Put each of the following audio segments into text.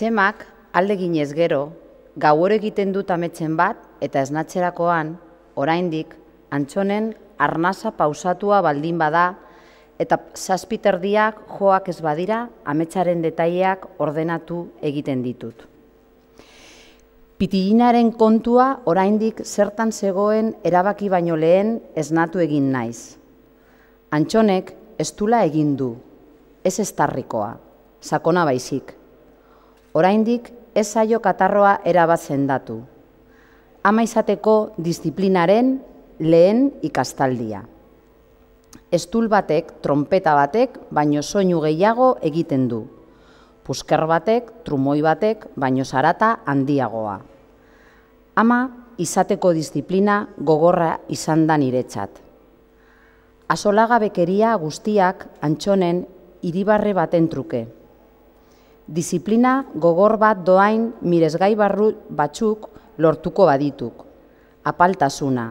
Txemak, alde ginez gero, gaur egiten dut ametzen bat eta esnatzerakoan, oraindik, antxonen arnasa pausatua baldin bada eta zazpiterdiak joak ez badira ametsaren detaileak ordenatu egiten ditut. Pitiginaren kontua oraindik zertan zegoen erabaki baino lehen esnatu egin naiz. Antxonek estula egin du, ez estarrikoa, sakona baizik oraindik ez saio katarroa erabatzen datu. Ama izateko disiplinaren lehen ikastaldia. Estul batek, trompeta batek, baino soinu gehiago egiten du. Pusker batek, trumoi batek, baino sarata handiagoa. Ama izateko disiplina gogorra izan da niretzat. Azolaga bekeria guztiak antxonen iribarre baten truke disiplina gogor bat doain miresgai barru batzuk lortuko badituk. Apaltasuna,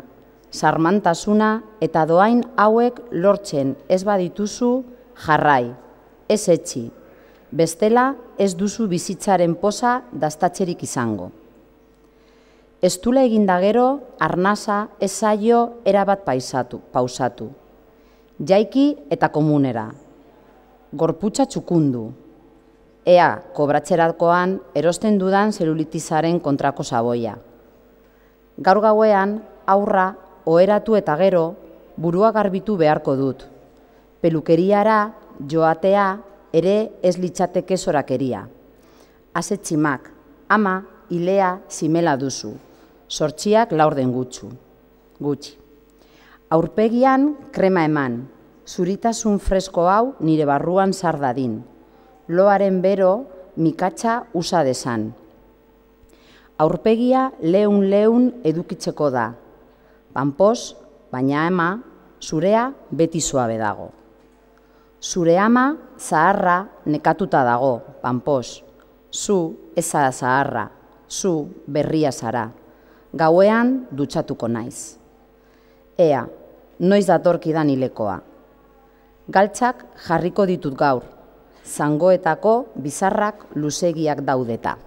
sarmantasuna eta doain hauek lortzen ez badituzu jarrai, ez etxi, bestela ez duzu bizitzaren posa dastatzerik izango. Ez dula eginda gero, arnasa ez zaio erabat paisatu, pausatu. Jaiki eta komunera. Gorputza txukundu, ea kobratzerakoan erosten dudan zelulitizaren kontrako zaboia. Gaur gauean, aurra, oheratu eta gero, burua garbitu beharko dut. Pelukeriara, joatea, ere ez litzateke zorakeria. Azetximak, ama, ilea, zimela duzu. Sortxiak laurden gutxu. Gutxi. Aurpegian, krema eman. Zuritasun fresko hau nire barruan sardadin loaren bero mikatsa usa desan. Aurpegia leun leun edukitzeko da. Panpos, baina ema, zurea beti zuabe dago. Zure ama zaharra nekatuta dago, panpos, Zu eza zaharra, zu berria zara. Gauean dutxatuko naiz. Ea, noiz datorkidan hilekoa. Galtzak jarriko ditut gaur, Zangoetako bizarrak lusegiak daudeta.